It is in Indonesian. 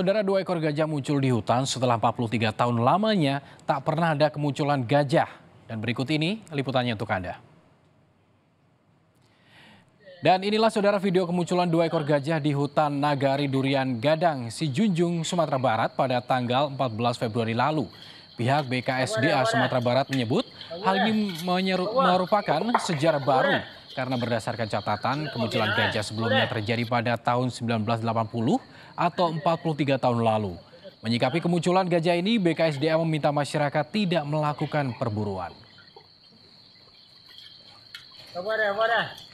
Saudara dua ekor gajah muncul di hutan setelah 43 tahun lamanya tak pernah ada kemunculan gajah. Dan berikut ini liputannya untuk Anda. Dan inilah saudara video kemunculan dua ekor gajah di hutan Nagari Durian Gadang, si Junjung, Sumatera Barat pada tanggal 14 Februari lalu. Pihak BKSDA Sumatera Barat menyebut hal ini merupakan sejarah baru karena berdasarkan catatan kemunculan gajah sebelumnya terjadi pada tahun 1980 atau 43 tahun lalu. Menyikapi kemunculan gajah ini, BKSDA meminta masyarakat tidak melakukan perburuan. Ya, ya.